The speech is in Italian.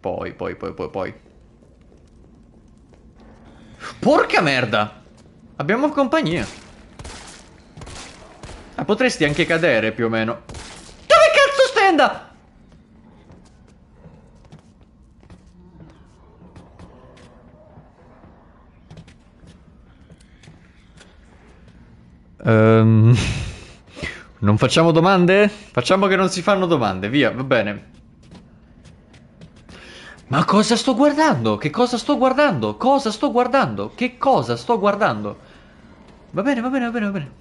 Poi, poi, poi, poi, poi. Porca merda! Abbiamo compagnia. Ah, potresti anche cadere più o meno. Dove cazzo stenda? Um, non facciamo domande? Facciamo che non si fanno domande, via, va bene. Ma cosa sto guardando? Che cosa sto guardando? Cosa sto guardando? Che cosa sto guardando? Va bene, va bene, va bene, va bene.